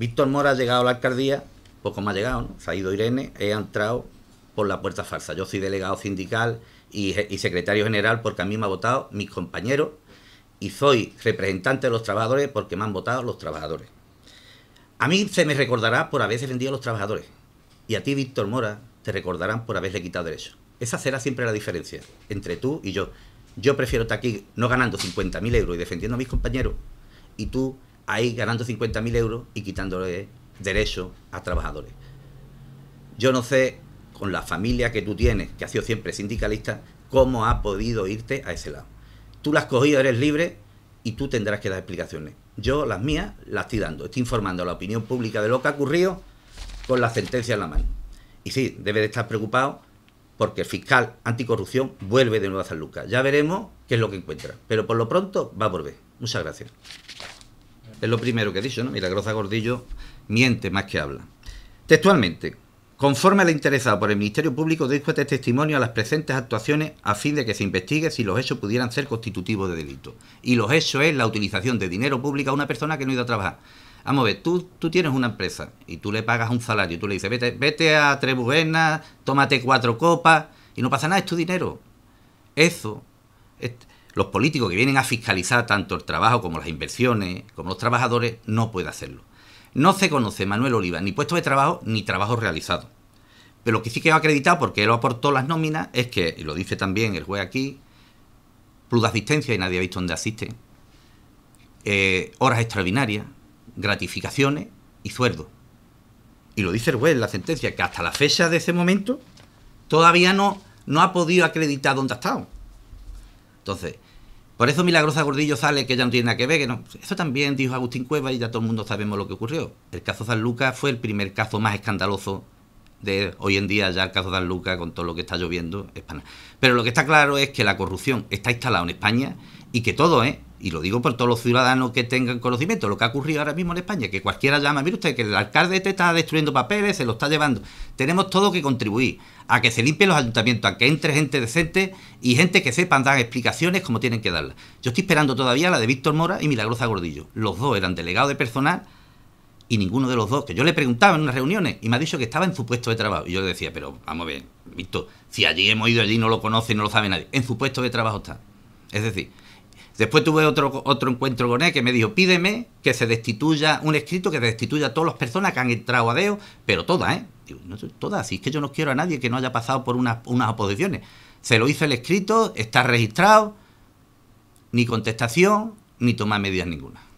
Víctor Mora ha llegado a la alcaldía, poco más ha llegado, ¿no? Se ha ido Irene, he entrado por la puerta falsa. Yo soy delegado sindical y, y secretario general porque a mí me han votado mis compañeros y soy representante de los trabajadores porque me han votado los trabajadores. A mí se me recordará por haber defendido a los trabajadores y a ti, Víctor Mora, te recordarán por haberle quitado derechos. Esa será siempre la diferencia entre tú y yo. Yo prefiero estar aquí no ganando 50.000 euros y defendiendo a mis compañeros y tú ahí ganando 50.000 euros y quitándole derechos a trabajadores. Yo no sé, con la familia que tú tienes, que ha sido siempre sindicalista, cómo ha podido irte a ese lado. Tú la has cogido, eres libre y tú tendrás que dar explicaciones. Yo las mías las estoy dando, estoy informando a la opinión pública de lo que ha ocurrido con la sentencia en la mano. Y sí, debe de estar preocupado porque el fiscal anticorrupción vuelve de nuevo a San Lucas. Ya veremos qué es lo que encuentra, pero por lo pronto va a volver. Muchas gracias. Es lo primero que he dicho, ¿no? Milagrosa Gordillo miente más que habla. Textualmente, conforme le interesa por el Ministerio Público, dijo este testimonio a las presentes actuaciones a fin de que se investigue si los hechos pudieran ser constitutivos de delito. Y los hechos es la utilización de dinero público a una persona que no ha ido a trabajar. Vamos a ver, tú, tú tienes una empresa y tú le pagas un salario, tú le dices, vete, vete a Trebuena, tómate cuatro copas y no pasa nada, es tu dinero. Eso, los políticos que vienen a fiscalizar tanto el trabajo como las inversiones, como los trabajadores, no puede hacerlo. No se conoce Manuel Oliva ni puesto de trabajo ni trabajo realizado. Pero lo que sí que ha acreditado, porque él aportó las nóminas, es que, y lo dice también el juez aquí, plus de asistencia y nadie ha visto dónde asiste, eh, horas extraordinarias, gratificaciones y sueldo. Y lo dice el juez en la sentencia, que hasta la fecha de ese momento todavía no, no ha podido acreditar dónde ha estado. Entonces, por eso Milagrosa Gordillo sale que ya no tiene nada que ver, que no. Eso también dijo Agustín Cueva y ya todo el mundo sabemos lo que ocurrió. El caso San Lucas fue el primer caso más escandaloso de hoy en día, ya el caso San Lucas con todo lo que está lloviendo. España. Pero lo que está claro es que la corrupción está instalada en España y que todo, es. ¿eh? y lo digo por todos los ciudadanos que tengan conocimiento, lo que ha ocurrido ahora mismo en España, que cualquiera llama, mire usted, que el alcalde te este está destruyendo papeles, se lo está llevando. Tenemos todo que contribuir a que se limpien los ayuntamientos, a que entre gente decente y gente que sepan dar explicaciones como tienen que darlas. Yo estoy esperando todavía la de Víctor Mora y Milagrosa Gordillo. Los dos eran delegados de personal y ninguno de los dos, que yo le preguntaba en unas reuniones y me ha dicho que estaba en su puesto de trabajo. Y yo le decía, pero vamos a ver, Víctor, si allí hemos ido, allí no lo conoce, y no lo sabe nadie. En su puesto de trabajo está. Es decir, Después tuve otro, otro encuentro con él que me dijo, pídeme que se destituya un escrito, que destituya a todas las personas que han entrado a DEO, pero todas, ¿eh? todas, si es que yo no quiero a nadie que no haya pasado por unas, oposiciones. Se lo hice el escrito, está registrado, ni contestación, ni toma medidas ninguna.